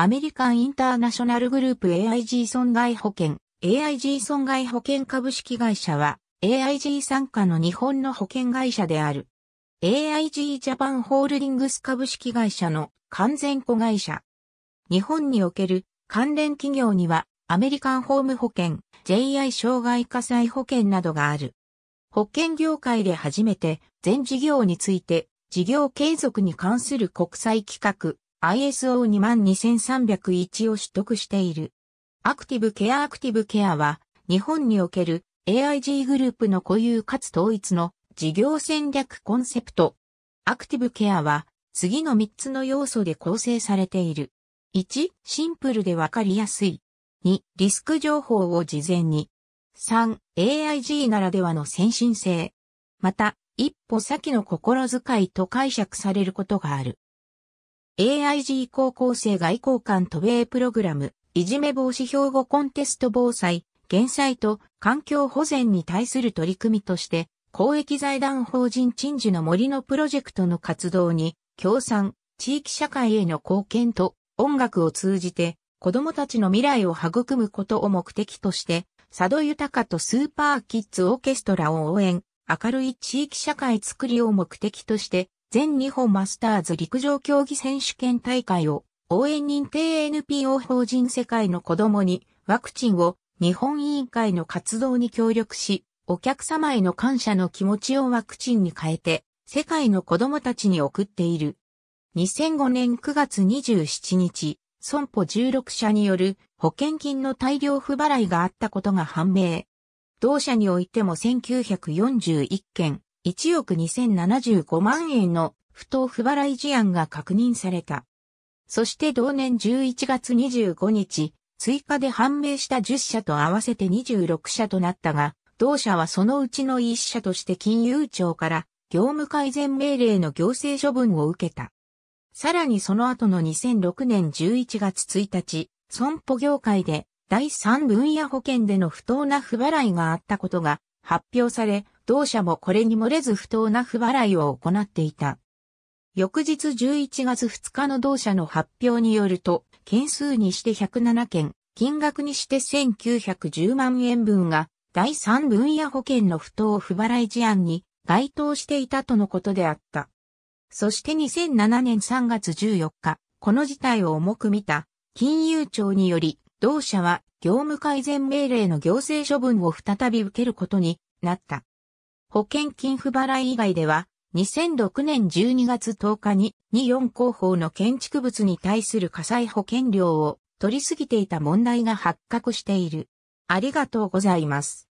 アメリカンインターナショナルグループ AIG 損害保険、AIG 損害保険株式会社は、AIG 参加の日本の保険会社である。AIG ジャパンホールディングス株式会社の完全子会社。日本における関連企業には、アメリカンホーム保険、JI 障害火災保険などがある。保険業界で初めて全事業について事業継続に関する国際規格、ISO22301 を取得している。アクティブケアアクティブケアは日本における AIG グループの固有かつ統一の事業戦略コンセプト。アクティブケアは次の3つの要素で構成されている。1、シンプルでわかりやすい。2、リスク情報を事前に。3、AIG ならではの先進性。また、一歩先の心遣いと解釈されることがある。AIG 高校生外交官渡米プログラム、いじめ防止標語コンテスト防災、減災と環境保全に対する取り組みとして、公益財団法人陳守の森のプロジェクトの活動に、協賛、地域社会への貢献と音楽を通じて、子供たちの未来を育むことを目的として、佐渡豊とスーパーキッズオーケストラを応援、明るい地域社会づくりを目的として、全日本マスターズ陸上競技選手権大会を応援認定 NPO 法人世界の子供にワクチンを日本委員会の活動に協力し、お客様への感謝の気持ちをワクチンに変えて、世界の子供たちに送っている。2005年9月27日、損保16社による保険金の大量不払いがあったことが判明。同社においても1941件、1億2075万円の不当不払い事案が確認された。そして同年11月25日、追加で判明した10社と合わせて26社となったが、同社はそのうちの1社として金融庁から業務改善命令の行政処分を受けた。さらにその後の2006年11月1日、損保業界で第3分野保険での不当な不払いがあったことが発表され、同社もこれに漏れず不当な不払いを行っていた。翌日11月2日の同社の発表によると、件数にして107件、金額にして1910万円分が、第3分野保険の不当不払い事案に該当していたとのことであった。そして2007年3月14日、この事態を重く見た、金融庁により、同社は業務改善命令の行政処分を再び受けることになった。保険金不払い以外では、2006年12月10日に24広報の建築物に対する火災保険料を取りすぎていた問題が発覚している。ありがとうございます。